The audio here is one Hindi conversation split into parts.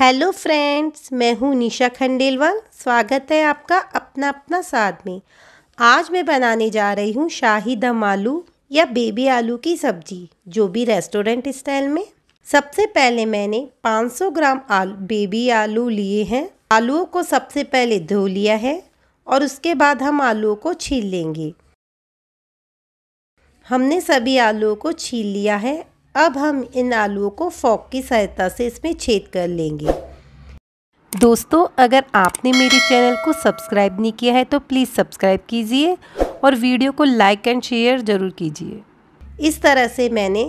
हेलो फ्रेंड्स मैं हूँ निशा खंडेलवाल स्वागत है आपका अपना अपना साथ में आज मैं बनाने जा रही हूँ शाही दम आलू या बेबी आलू की सब्जी जो भी रेस्टोरेंट स्टाइल में सबसे पहले मैंने 500 ग्राम आल, बेबी आलू लिए हैं आलूओं को सबसे पहले धो लिया है और उसके बाद हम आलूओं को छील लेंगे हमने सभी आलूओं को छील लिया है अब हम इन आलूओं को फॉक की सहायता से इसमें छेद कर लेंगे दोस्तों अगर आपने मेरे चैनल को सब्सक्राइब नहीं किया है तो प्लीज़ सब्सक्राइब कीजिए और वीडियो को लाइक एंड शेयर ज़रूर कीजिए इस तरह से मैंने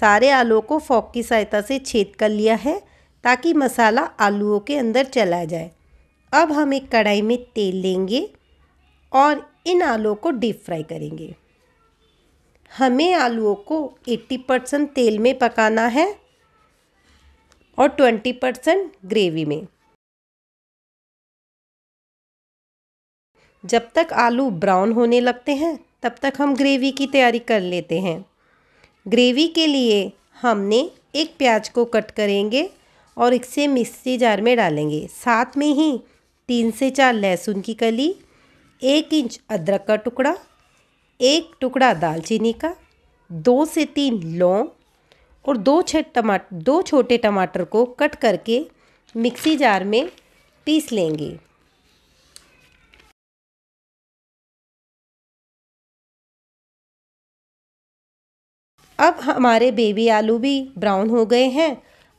सारे आलूओं को फॉक की सहायता से छेद कर लिया है ताकि मसाला आलूओं के अंदर चला जाए अब हम एक कढ़ाई में तेल लेंगे और इन आलूओं को डीप फ्राई करेंगे हमें आलूओं को 80 परसेंट तेल में पकाना है और 20 परसेंट ग्रेवी में जब तक आलू ब्राउन होने लगते हैं तब तक हम ग्रेवी की तैयारी कर लेते हैं ग्रेवी के लिए हमने एक प्याज को कट करेंगे और इसे मिक्सी जार में डालेंगे साथ में ही तीन से चार लहसुन की कली एक इंच अदरक का टुकड़ा एक टुकड़ा दालचीनी का दो से तीन लौंग और दो छः टमाटर दो छोटे टमाटर को कट करके मिक्सी जार में पीस लेंगे अब हमारे बेबी आलू भी ब्राउन हो गए हैं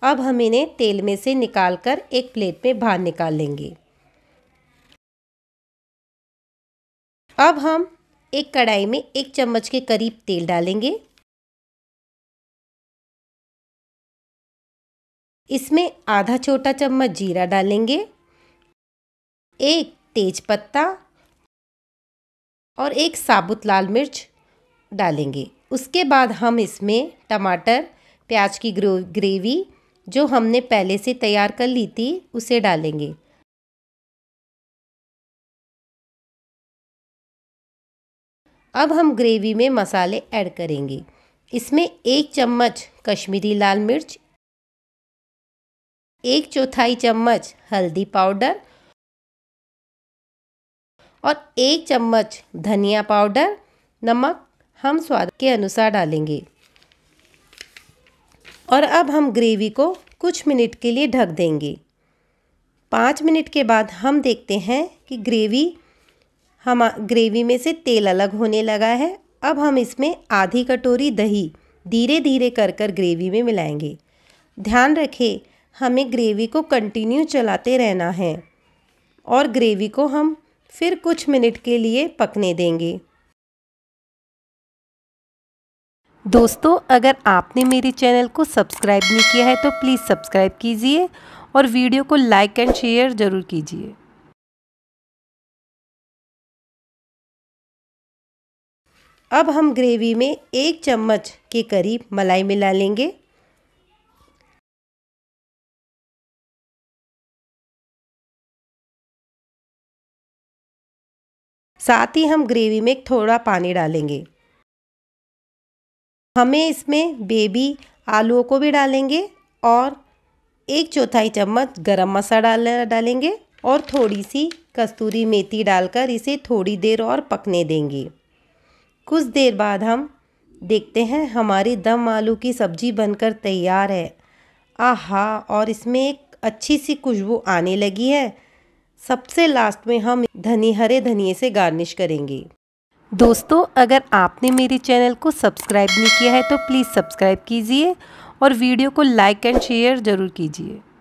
अब हम इन्हें तेल में से निकाल कर एक प्लेट में बाहर निकाल लेंगे अब हम एक कढ़ाई में एक चम्मच के करीब तेल डालेंगे इसमें आधा छोटा चम्मच जीरा डालेंगे एक तेज पत्ता और एक साबुत लाल मिर्च डालेंगे उसके बाद हम इसमें टमाटर प्याज की ग्रेवी जो हमने पहले से तैयार कर ली थी उसे डालेंगे अब हम ग्रेवी में मसाले ऐड करेंगे इसमें एक चम्मच कश्मीरी लाल मिर्च एक चौथाई चम्मच हल्दी पाउडर और एक चम्मच धनिया पाउडर नमक हम स्वाद के अनुसार डालेंगे और अब हम ग्रेवी को कुछ मिनट के लिए ढक देंगे पाँच मिनट के बाद हम देखते हैं कि ग्रेवी हम ग्रेवी में से तेल अलग होने लगा है अब हम इसमें आधी कटोरी दही धीरे धीरे कर कर ग्रेवी में मिलाएंगे ध्यान रखें हमें ग्रेवी को कंटिन्यू चलाते रहना है और ग्रेवी को हम फिर कुछ मिनट के लिए पकने देंगे दोस्तों अगर आपने मेरे चैनल को सब्सक्राइब नहीं किया है तो प्लीज़ सब्सक्राइब कीजिए और वीडियो को लाइक एंड शेयर ज़रूर कीजिए अब हम ग्रेवी में एक चम्मच के करीब मलाई मिला लेंगे साथ ही हम ग्रेवी में थोड़ा पानी डालेंगे हमें इसमें बेबी आलूओं को भी डालेंगे और एक चौथाई चम्मच गरम मसाला डालेंगे और थोड़ी सी कस्तूरी मेथी डालकर इसे थोड़ी देर और पकने देंगे कुछ देर बाद हम देखते हैं हमारी दम आलू की सब्जी बनकर तैयार है आहा और इसमें एक अच्छी सी खुशबू आने लगी है सबसे लास्ट में हम धनी हरे धनिए से गार्निश करेंगे दोस्तों अगर आपने मेरे चैनल को सब्सक्राइब नहीं किया है तो प्लीज़ सब्सक्राइब कीजिए और वीडियो को लाइक एंड शेयर ज़रूर कीजिए